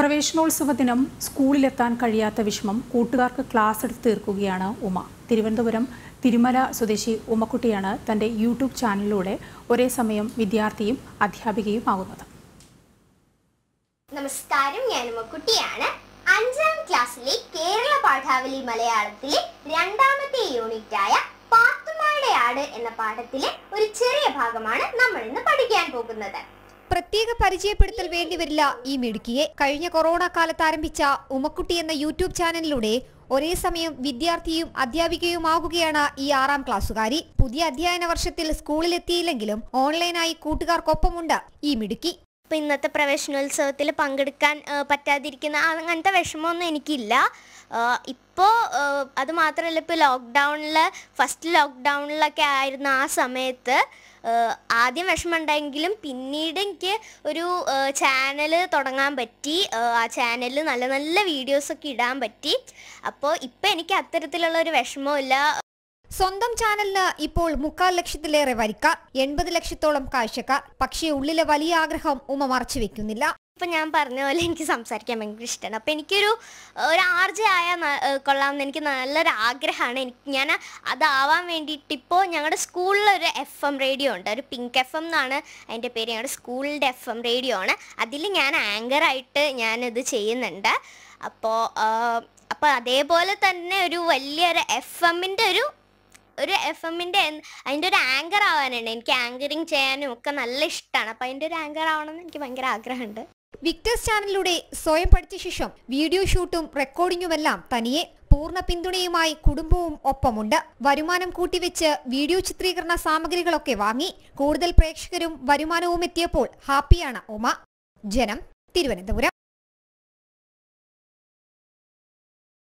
പ്രവേശനോത്സവത്തിനും സ്കൂളിലെത്താൻ കഴിയാത്ത വിഷമം കൂട്ടുകാർക്ക് ക്ലാസ് എടുത്ത് തീർക്കുകയാണ് ഉമ തിരുവനന്തപുരം തിരുമല സ്വദേശി ഉമ്മക്കുട്ടിയാണ് തൻ്റെ യൂട്യൂബ് ചാനലിലൂടെ ഒരേ സമയം വിദ്യാർത്ഥിയും അധ്യാപികയും ആകുന്നത് നമസ്കാരം ഞാൻ ഉമ്മക്കുട്ടിയാണ് അഞ്ചാം ക്ലാസ്സിലെ കേരള പാഠാവലി മലയാളത്തിലെ രണ്ടാമത്തെ യൂണിറ്റായ പാത്തുമാരുടെ ആട് എന്ന പാഠത്തിലെ ഒരു ചെറിയ ഭാഗമാണ് നമ്മൾ ഇന്ന് പഠിക്കാൻ പോകുന്നത് പ്രത്യേക പരിചയപ്പെടുത്തൽ വേണ്ടിവരില്ല ഈ മിടുക്കിയെ കഴിഞ്ഞ കൊറോണ കാലത്ത് ആരംഭിച്ച ഉമക്കുട്ടി എന്ന യൂട്യൂബ് ചാനലിലൂടെ ഒരേ സമയം വിദ്യാർത്ഥിയും അധ്യാപികയുമാകുകയാണ് ഈ ആറാം ക്ലാസ്സുകാരി പുതിയ അധ്യയന വർഷത്തിൽ സ്കൂളിലെത്തിയില്ലെങ്കിലും ഓൺലൈനായി കൂട്ടുകാർക്കൊപ്പമുണ്ട് ഈ മിടുക്കി ഇപ്പം ഇന്നത്തെ പ്രവേശനോത്സവത്തിൽ പങ്കെടുക്കാൻ പറ്റാതിരിക്കുന്ന അങ്ങനത്തെ വിഷമമൊന്നും എനിക്കില്ല ഇപ്പോൾ അത് മാത്രമല്ല ഇപ്പോൾ ലോക്ക്ഡൗണിൽ ഫസ്റ്റ് ലോക്ക്ഡൗണിലൊക്കെ ആയിരുന്ന ആ സമയത്ത് ആദ്യം വിഷമമുണ്ടെങ്കിലും പിന്നീട് എനിക്ക് ഒരു ചാനൽ തുടങ്ങാൻ പറ്റി ആ ചാനലിൽ നല്ല നല്ല വീഡിയോസൊക്കെ ഇടാൻ പറ്റി അപ്പോൾ ഇപ്പം എനിക്ക് അത്തരത്തിലുള്ള ഒരു വിഷമമില്ല സ്വന്തം ചാനലിന് ഇപ്പോൾ മുക്കാൽ ലക്ഷത്തിലേറെ വരിക്കാർ എൺപത് ലക്ഷത്തോളം കാഴ്ചക്കാർ പക്ഷേ ഉള്ളിലെ വലിയ ആഗ്രഹം ഉമ മറച്ചു വെക്കുന്നില്ല ഇപ്പം ഞാൻ പറഞ്ഞ പോലെ എനിക്ക് സംസാരിക്കാൻ ഭയങ്കര ഇഷ്ടമാണ് അപ്പോൾ എനിക്കൊരു ഒരു ആർജ ആയാൽ കൊള്ളാമെന്ന് എനിക്ക് നല്ലൊരു ആഗ്രഹമാണ് എനിക്ക് ഞാൻ അതാവാൻ വേണ്ടിയിട്ട് ഇപ്പോൾ ഞങ്ങളുടെ സ്കൂളിലൊരു എഫ് എം റേഡിയോ ഉണ്ട് ഒരു പിങ്ക് എഫ് എം എന്നാണ് അതിൻ്റെ പേര് ഞങ്ങളുടെ സ്കൂളിൻ്റെ എഫ് എം റേഡിയോ ആണ് അതിൽ ഞാൻ ആങ്കറായിട്ട് ഞാനിത് ചെയ്യുന്നുണ്ട് അപ്പോൾ അപ്പോൾ അതേപോലെ തന്നെ ഒരു വലിയൊരു എഫ് എമ്മിൻ്റെ ഒരു ഒരു എഫ് എമ്മിൻ്റെ അതിൻ്റെ ഒരു ആങ്കർ ആവാനുണ്ട് എനിക്ക് ആങ്കറിങ് ചെയ്യാനും ഒക്കെ നല്ല ഇഷ്ടമാണ് അപ്പോൾ അതിൻ്റെ ഒരു ആങ്കർ ആവണമെന്ന് എനിക്ക് ഭയങ്കര ആഗ്രഹമുണ്ട് വിക്ടേഴ്സ് ചാനലിലൂടെ സ്വയം പഠിച്ച ശേഷം വീഡിയോ ഷൂട്ടും റെക്കോർഡിങ്ങുമെല്ലാം തനിയെ പൂർണ്ണ പിന്തുണയുമായി കുടുംബവും ഒപ്പമുണ്ട് വരുമാനം കൂട്ടിവെച്ച് വീഡിയോ ചിത്രീകരണ സാമഗ്രികളൊക്കെ വാങ്ങി കൂടുതൽ പ്രേക്ഷകരും വരുമാനവും എത്തിയപ്പോൾ ഹാപ്പിയാണ് ഉമ ജനം തിരുവനന്തപുരം